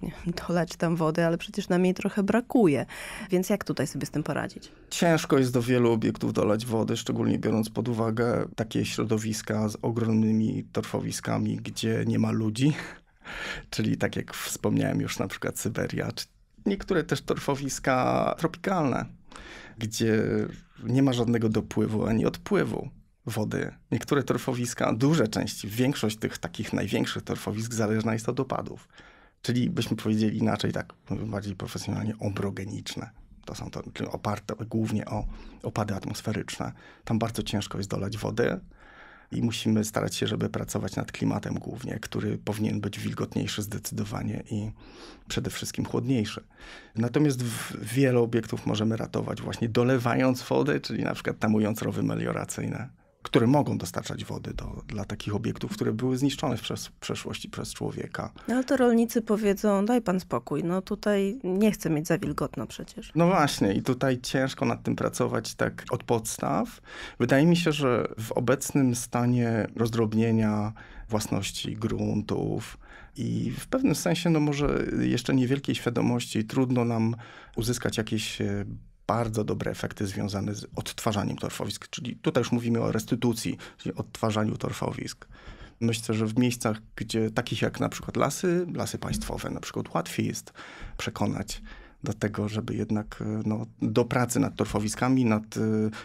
dolać tam wody, ale przecież nam jej trochę brakuje. Więc jak tutaj sobie z tym poradzić? Ciężko jest do wielu obiektów dolać wody, szczególnie biorąc pod uwagę takie środowiska z ogromnymi torfowiskami, gdzie nie ma ludzi. <laughs> Czyli tak jak wspomniałem już na przykład Syberia, czy niektóre też torfowiska tropikalne, gdzie nie ma żadnego dopływu ani odpływu wody. Niektóre torfowiska, duże części, większość tych takich największych torfowisk zależna jest od opadów. Czyli byśmy powiedzieli inaczej, tak bardziej profesjonalnie, obrogeniczne. To są to, oparte głównie o opady atmosferyczne. Tam bardzo ciężko jest dolać wody i musimy starać się, żeby pracować nad klimatem głównie, który powinien być wilgotniejszy zdecydowanie i przede wszystkim chłodniejszy. Natomiast wiele obiektów możemy ratować właśnie dolewając wodę, czyli na przykład tamując rowy melioracyjne które mogą dostarczać wody do, dla takich obiektów, które były zniszczone w, w przeszłości przez człowieka. No ale to rolnicy powiedzą, daj pan spokój, no tutaj nie chcę mieć za wilgotno przecież. No właśnie i tutaj ciężko nad tym pracować tak od podstaw. Wydaje mi się, że w obecnym stanie rozdrobnienia własności gruntów, i w pewnym sensie, no może jeszcze niewielkiej świadomości, trudno nam uzyskać jakieś e, bardzo dobre efekty związane z odtwarzaniem torfowisk, czyli tutaj już mówimy o restytucji, czyli odtwarzaniu torfowisk. Myślę, że w miejscach, gdzie takich jak na przykład lasy, lasy państwowe, na przykład łatwiej jest przekonać do tego, żeby jednak e, no, do pracy nad torfowiskami, nad e,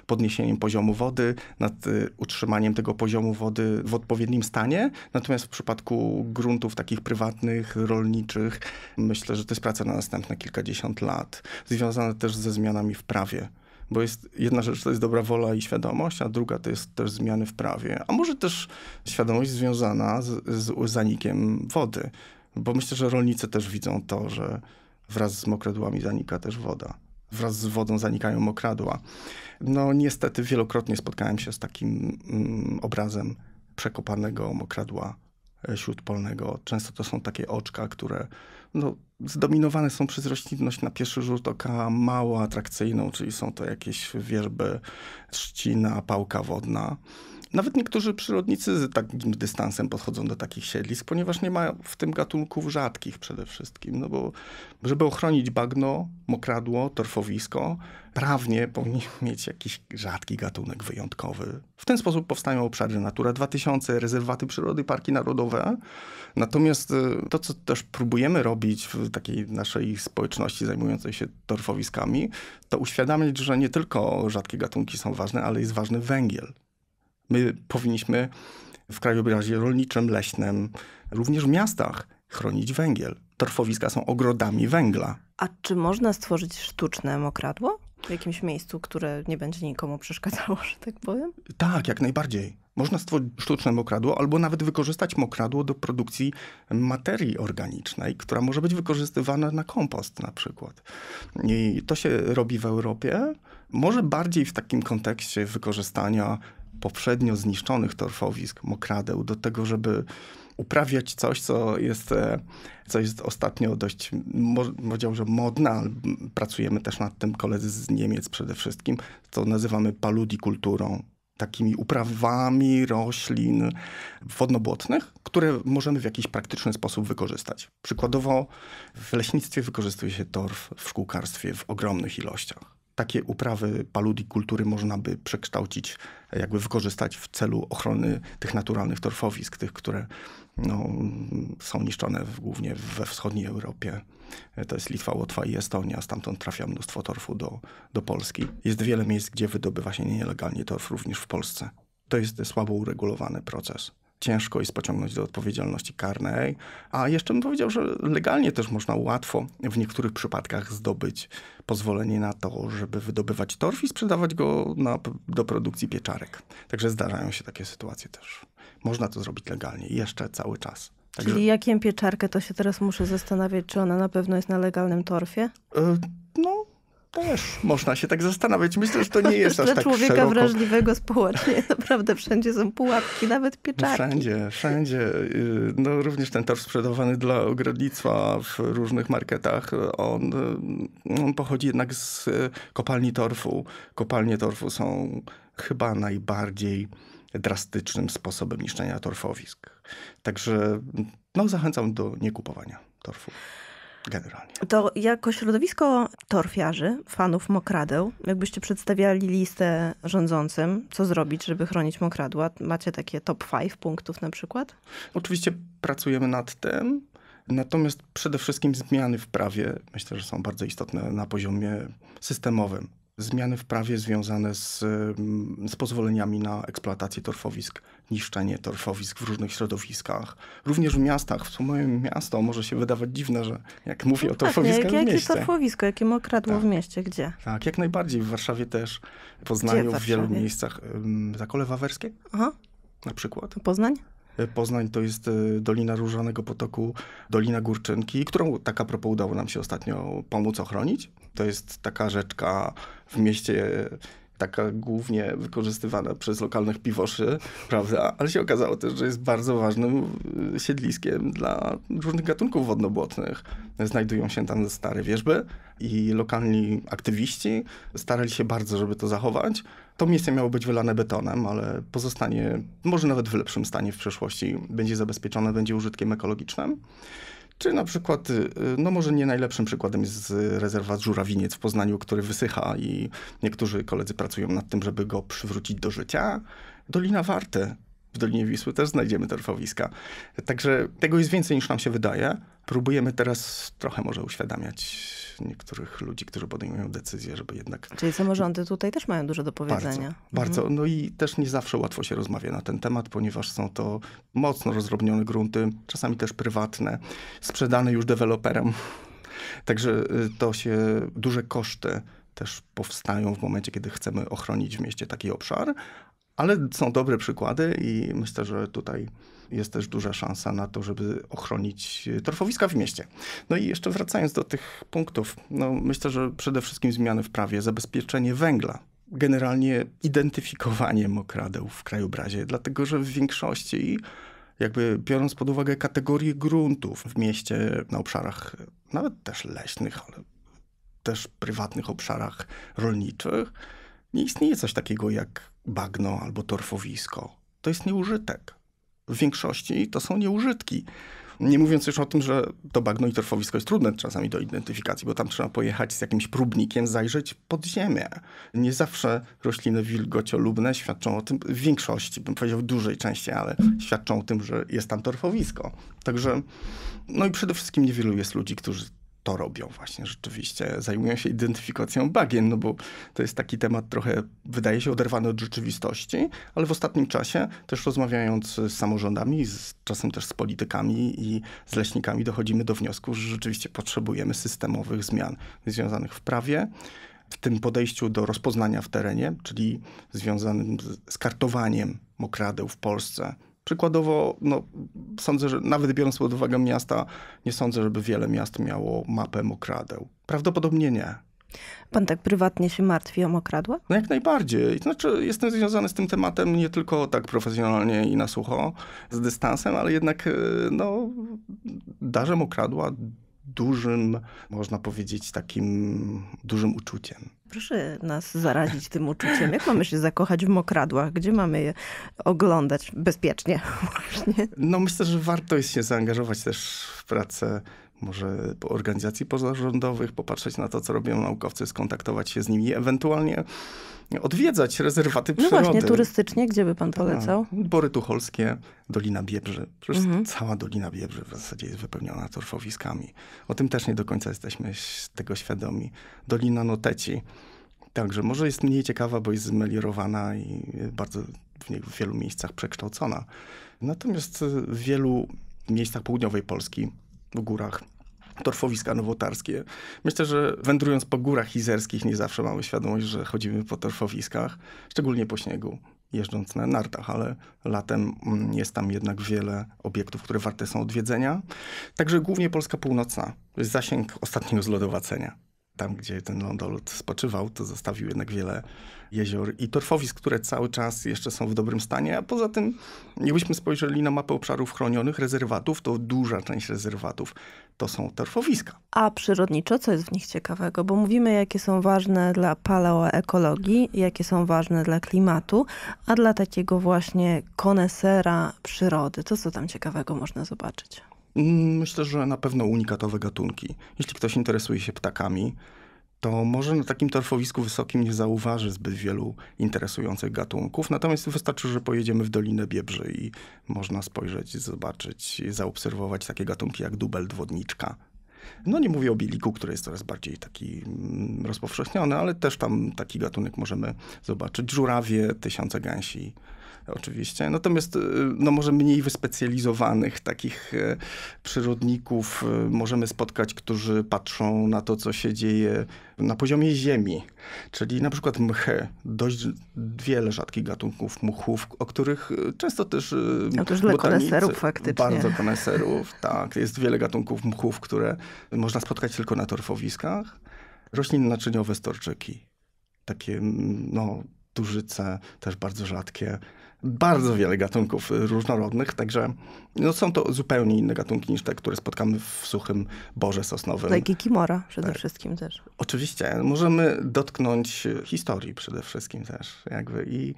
podniesieniem poziomu wody, nad e, utrzymaniem tego poziomu wody w odpowiednim stanie. Natomiast w przypadku gruntów takich prywatnych, rolniczych, myślę, że to jest praca na następne kilkadziesiąt lat, związana też ze zmianami w prawie bo jest jedna rzecz to jest dobra wola i świadomość, a druga to jest też zmiany w prawie, a może też świadomość związana z, z zanikiem wody, bo myślę, że rolnicy też widzą to, że Wraz z mokradłami zanika też woda. Wraz z wodą zanikają mokradła. No niestety wielokrotnie spotkałem się z takim mm, obrazem przekopanego mokradła e, śródpolnego. Często to są takie oczka, które no, zdominowane są przez roślinność na pierwszy rzut oka mało atrakcyjną, czyli są to jakieś wierzby, trzcina, pałka wodna. Nawet niektórzy przyrodnicy z takim dystansem podchodzą do takich siedlisk, ponieważ nie ma w tym gatunków rzadkich przede wszystkim. No bo żeby ochronić bagno, mokradło, torfowisko, prawnie powinien mieć jakiś rzadki gatunek wyjątkowy. W ten sposób powstają obszary Natura 2000, rezerwaty przyrody, parki narodowe. Natomiast y, to, co też próbujemy robić w takiej naszej społeczności zajmującej się torfowiskami, to uświadamiać, że nie tylko rzadkie gatunki są ważne, ale jest ważny węgiel. My powinniśmy w krajobrazie rolniczym, leśnym, również w miastach chronić węgiel. Torfowiska są ogrodami węgla. A czy można stworzyć sztuczne mokradło? W jakimś miejscu, które nie będzie nikomu przeszkadzało, że tak powiem? Tak, jak najbardziej. Można stworzyć sztuczne mokradło, albo nawet wykorzystać mokradło do produkcji materii organicznej, która może być wykorzystywana na kompost na przykład. I to się robi w Europie. Może bardziej w takim kontekście wykorzystania poprzednio zniszczonych torfowisk, mokradeł, do tego, żeby uprawiać coś, co jest, e, co jest ostatnio dość, powiedział, że modne, ale pracujemy też nad tym, koledzy z Niemiec przede wszystkim, co nazywamy paludikulturą, takimi uprawami roślin wodnobłotnych, które możemy w jakiś praktyczny sposób wykorzystać. Przykładowo w leśnictwie wykorzystuje się torf w szkółkarstwie w ogromnych ilościach takie uprawy paludi kultury można by przekształcić, e, jakby wykorzystać w celu ochrony tych naturalnych torfowisk, tych, które no, są niszczone w, głównie we wschodniej Europie. E, to jest Litwa, Łotwa i Estonia, stamtąd trafia mnóstwo torfu do, do Polski. Jest wiele miejsc, gdzie wydobywa się nielegalnie torf również w Polsce. To jest słabo uregulowany proces ciężko jest pociągnąć do odpowiedzialności karnej. A jeszcze bym powiedział, że legalnie też można łatwo w niektórych przypadkach zdobyć pozwolenie na to, żeby wydobywać torf i sprzedawać go na, do produkcji pieczarek. Także zdarzają się takie sytuacje też. Można to zrobić legalnie jeszcze cały czas. Także... Czyli jaką pieczarkę, to się teraz muszę zastanawiać, czy ona na pewno jest na legalnym torfie? Y też można się tak zastanawiać. Myślę, że to nie jest <laughs> aż tak człowieka szeroko. wrażliwego społecznie. <laughs> Naprawdę wszędzie są pułapki, nawet pieczarki. Wszędzie, wszędzie. Y, no, również ten tor sprzedawany dla ogrodnictwa w różnych marketach, on, on pochodzi jednak z kopalni torfu. Kopalnie torfu są chyba najbardziej drastycznym sposobem niszczenia torfowisk. Także no, zachęcam do niekupowania torfu generalnie. To jako środowisko torfiarzy, fanów mokradeł, jakbyście przedstawiali listę rządzącym, co zrobić, żeby chronić mokradła? Macie takie top 5 punktów na przykład? Oczywiście pracujemy nad tym. Natomiast przede wszystkim zmiany w prawie myślę, że są bardzo istotne na poziomie systemowym zmiany w prawie związane z, mm, z pozwoleniami na eksploatację torfowisk, niszczenie torfowisk w różnych środowiskach, również w miastach. W moim miasto może się wydawać dziwne, że jak mówię no tak, o no torfowiskach tak, jak, w mieście. Jakie torfowisko, jakie mokradło tak. w mieście, gdzie? Tak, jak najbardziej. W Warszawie też, w Poznaniu, w, w, wielu miejscach. Zakole Wawerskie Aha. na przykład. Poznań? E, Poznań to jest e, Dolina Różanego Potoku, Dolina Górczynki, którą tak a propos udało nam się ostatnio pomóc ochronić. To jest taka rzeczka w mieście taka głównie wykorzystywana przez lokalnych piwoszy, prawda? Ale się okazało też, że jest bardzo ważnym y, siedliskiem dla różnych gatunków wodnobłotnych. Znajdują się tam stare wieżby i lokalni aktywiści starali się bardzo, żeby to zachować. To miejsce miało być wylane betonem, ale pozostanie może nawet w lepszym stanie w przyszłości. Będzie zabezpieczone, będzie użytkiem ekologicznym. Czy na przykład, y, no może nie najlepszym przykładem jest rezerwat Żurawiniec w Poznaniu, który wysycha i niektórzy koledzy pracują nad tym, żeby go przywrócić do życia. Dolina Warte w Dolinie Wisły też znajdziemy torfowiska. Także tego jest więcej niż nam się wydaje. Próbujemy teraz trochę może uświadamiać niektórych ludzi, którzy podejmują decyzje, żeby jednak. Czyli samorządy tutaj też mają dużo do powiedzenia. Bardzo, bardzo. Mhm. No i też nie zawsze łatwo się rozmawia na ten temat, ponieważ są to mocno rozrobnione grunty, czasami też prywatne, sprzedane już deweloperem, <laughs> Także y, to się duże koszty też powstają w momencie, kiedy chcemy ochronić w mieście taki obszar, ale są dobre przykłady i myślę, że tutaj jest też duża szansa na to, żeby ochronić e, torfowiska w mieście. No i jeszcze wracając do tych punktów, no myślę, że przede wszystkim zmiany w prawie, zabezpieczenie węgla generalnie identyfikowanie mokradeł w krajobrazie, dlatego że w większości, jakby biorąc pod uwagę kategorie gruntów w mieście, na obszarach nawet też leśnych, ale też prywatnych obszarach rolniczych, nie istnieje coś takiego jak bagno albo torfowisko. To jest nieużytek w większości to są nieużytki. Nie mówiąc już o tym, że to bagno i torfowisko jest trudne czasami do identyfikacji, bo tam trzeba pojechać z jakimś próbnikiem, zajrzeć pod ziemię. Nie zawsze rośliny wilgociolubne świadczą o tym, w większości, bym powiedział w dużej części, ale świadczą o tym, że jest tam torfowisko. Także, no i przede wszystkim niewielu jest ludzi, którzy to robią właśnie rzeczywiście. Zajmują się identyfikacją bagien, no bo to jest taki temat trochę, wydaje się, oderwany od rzeczywistości, ale w ostatnim czasie też rozmawiając z samorządami, z, czasem też z politykami i z leśnikami dochodzimy do wniosku, że rzeczywiście potrzebujemy systemowych zmian związanych w prawie, w tym podejściu do rozpoznania w terenie, czyli związanym z kartowaniem mokradeł w Polsce, Przykładowo, no, sądzę, że nawet biorąc pod uwagę miasta, nie sądzę, żeby wiele miast miało mapę mokradeł. Prawdopodobnie nie. Pan tak prywatnie się martwi o mokradła? No jak najbardziej. Znaczy, jestem związany z tym tematem nie tylko tak profesjonalnie i na sucho, z dystansem, ale jednak e, no, darze mokradła dużym, można powiedzieć, takim dużym uczuciem. Proszę nas zarazić tym uczuciem. Jak mamy się zakochać w mokradłach? Gdzie mamy je oglądać bezpiecznie? <laughs> Właśnie? No myślę, że warto jest się zaangażować też w pracę może organizacji pozarządowych, popatrzeć na to, co robią naukowcy, skontaktować się z nimi, ewentualnie odwiedzać rezerwaty przyrody. No właśnie, turystycznie, gdzie by pan tak. polecał? A, Bory Tucholskie, Dolina Biebrzy. Przecież mhm. cała Dolina Biebrzy w zasadzie jest wypełniona torfowiskami. O tym też nie do końca jesteśmy tego świadomi. Dolina Noteci. Także może jest mniej ciekawa, bo jest zmeliorowana i bardzo w, nie, w wielu miejscach przekształcona. Natomiast w wielu miejscach południowej Polski, w górach, torfowiska nowotarskie. Myślę, że wędrując po górach izerskich nie zawsze mamy świadomość, że chodzimy po torfowiskach, szczególnie po śniegu, jeżdżąc na nartach, ale latem mm, jest tam jednak wiele obiektów, które warte są odwiedzenia. Także głównie Polska Północna, zasięg ostatniego zlodowacenia tam, gdzie ten lądolód spoczywał, to zostawił jednak wiele jezior i torfowisk, które cały czas jeszcze są w dobrym stanie. A poza tym, jakbyśmy spojrzeli na mapę obszarów chronionych, rezerwatów, to duża część rezerwatów to są torfowiska. A przyrodniczo, co jest w nich ciekawego? Bo mówimy, jakie są ważne dla paleoekologii, jakie są ważne dla klimatu, a dla takiego właśnie konesera przyrody, to co tam ciekawego można zobaczyć? Mm, myślę, że na pewno unikatowe gatunki. Jeśli ktoś interesuje się ptakami, to może na takim torfowisku wysokim nie zauważy zbyt wielu interesujących gatunków. Natomiast wystarczy, że pojedziemy w Dolinę Biebrzy i można spojrzeć, zobaczyć, zaobserwować takie gatunki jak dubel, dwodniczka. No nie mówię o biliku, który jest coraz bardziej taki mm, rozpowszechniony, ale też tam taki gatunek możemy zobaczyć. Żurawie, tysiące gęsi oczywiście. Natomiast y, no, może mniej wyspecjalizowanych takich y, przyrodników y, możemy spotkać, którzy patrzą na to, co się dzieje na poziomie ziemi, czyli na przykład mchy. Dość wiele rzadkich gatunków muchów, o których często też Otóż no dla koneserów faktycznie. Bardzo koneserów, tak. Jest wiele gatunków mchów, które można spotkać tylko na torfowiskach. Rośliny naczyniowe, storczyki. Takie, mm, no, dużyce, też bardzo rzadkie bardzo wiele gatunków y, różnorodnych, także no, są to zupełnie inne gatunki niż te, które spotkamy w suchym borze sosnowym. Tak i kimora przede tak. wszystkim też. Oczywiście. Możemy dotknąć historii przede wszystkim też. Jakby. I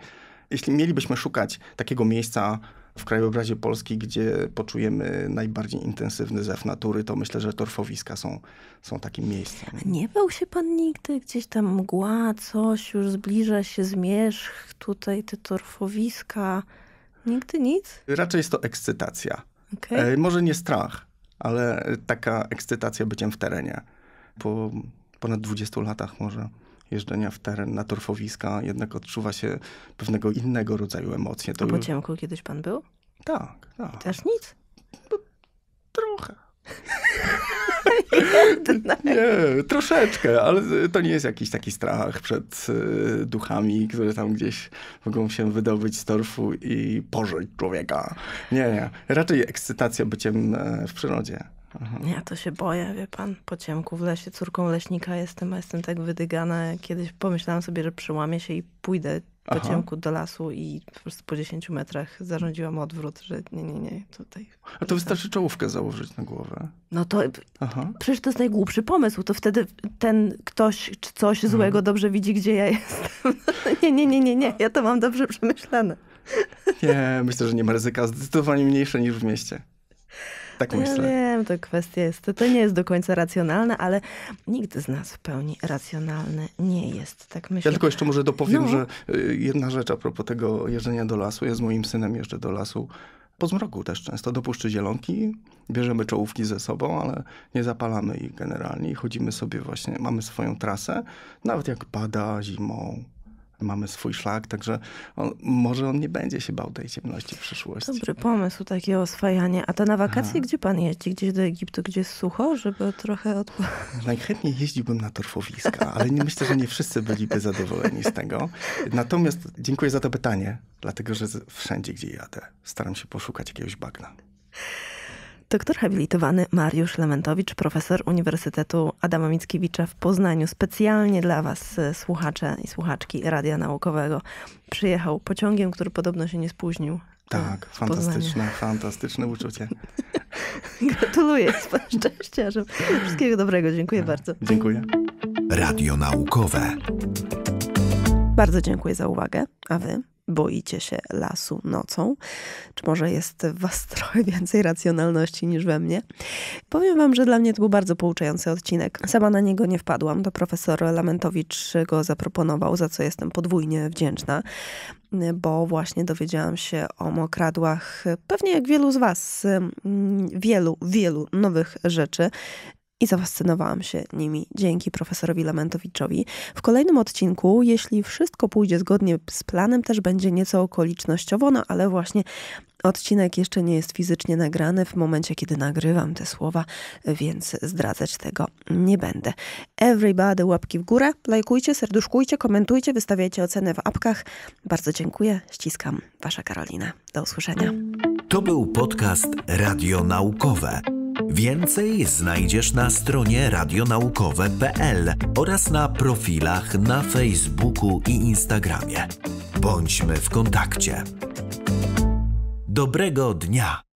jeśli mielibyśmy szukać takiego miejsca, w krajobrazie Polski, gdzie poczujemy najbardziej intensywny zew natury, to myślę, że torfowiska są, są takim miejscem. nie bał się pan nigdy? Gdzieś tam mgła, coś już zbliża się zmierzch, tutaj te torfowiska. Nigdy nic? Raczej jest to ekscytacja. Okay. E, może nie strach, ale taka ekscytacja byciem w terenie. Po ponad 20 latach może jeżdżenia w teren, na torfowiska, jednak odczuwa się pewnego innego rodzaju emocje. To A po ciemku kiedyś pan był? Tak, tak. I też nic? No, trochę. nie, troszeczkę, ale to nie jest jakiś taki strach przed y, duchami, które tam gdzieś mogą się wydobyć z torfu i pożyć człowieka. Nie, nie. Raczej ekscytacja byciem e, w przyrodzie. Mhm. Ja to się boję, wie pan, po ciemku w lesie, córką leśnika jestem, a jestem tak wydygana. Kiedyś pomyślałam sobie, że przełamię się i pójdę po Aha. ciemku do lasu i po prostu po 10 metrach zarządziłam odwrót, że nie, nie, nie, tutaj. A to wystarczy czołówkę założyć na głowę. No to Aha. przecież to jest najgłupszy pomysł. To wtedy ten ktoś czy coś mhm. złego dobrze widzi, gdzie ja jestem. <laughs> nie, nie, nie, nie, nie, ja to mam dobrze przemyślane. nie, myślę, że nie ma ryzyka. Zdecydowanie mniejsze niż w mieście. Tak myślę. Ja wiem, to kwestia jest, to, to nie jest do końca racjonalne, ale nikt z nas w pełni racjonalny nie jest, tak myślę. Ja tylko jeszcze może dopowiem, no. że y, jedna rzecz a propos tego jeżdżenia do lasu. Ja z moim synem jeżdżę do lasu po zmroku też często Dopuszczę Zielonki. Bierzemy czołówki ze sobą, ale nie zapalamy ich generalnie i chodzimy sobie właśnie, mamy swoją trasę, nawet jak pada zimą, mamy swój szlak, także on, może on nie będzie się bał tej ciemności w przyszłości. Dobry pomysł, takie oswajanie. A to na wakacje Aha. gdzie pan jeździ? Gdzieś do Egiptu, gdzie jest sucho, żeby trochę od... <laughs> Najchętniej jeździłbym na torfowiska, ale nie, myślę, że nie wszyscy byliby zadowoleni z tego. Natomiast dziękuję za to pytanie, dlatego że wszędzie, gdzie jadę, staram się poszukać jakiegoś bagna. Doktor habilitowany Mariusz Lementowicz, profesor Uniwersytetu Adama Mickiewicza w Poznaniu, specjalnie dla Was, e, słuchacze i słuchaczki Radia Naukowego, przyjechał pociągiem, który podobno się nie spóźnił. E, tak, fantastyczne, Poznania. fantastyczne uczucie. <laughs> Gratuluję, szczęściarzem. Wszystkiego dobrego, dziękuję tak, bardzo. Dziękuję. Radio Naukowe. Bardzo dziękuję za uwagę, a Wy? boicie się lasu nocą? Czy może jest w Was <laughs> trochę więcej racjonalności niż we mnie? Powiem Wam, że dla mnie to był bardzo pouczający odcinek. Sama na niego nie wpadłam, to profesor Lamentowicz go zaproponował, za co jestem podwójnie wdzięczna bo właśnie dowiedziałam się o mokradłach, pewnie jak wielu z Was, mm, wielu, wielu nowych rzeczy i zafascynowałam się nimi dzięki profesorowi Lamentowiczowi. W kolejnym odcinku, jeśli wszystko pójdzie zgodnie z planem, też będzie nieco okolicznościowo, no ale właśnie odcinek jeszcze nie jest fizycznie nagrany w momencie, kiedy nagrywam te słowa, więc zdradzać tego nie będę. Everybody łapki w górę, lajkujcie, serduszkujcie, komentujcie, wystawiajcie oceny w apkach. Bardzo dziękuję, ściskam Wasza Karolina. Do usłyszenia. To był podcast Radio Naukowe. Więcej znajdziesz na stronie radionaukowe.pl oraz na profilach na Facebooku i Instagramie. Bądźmy w kontakcie. Dobrego dnia!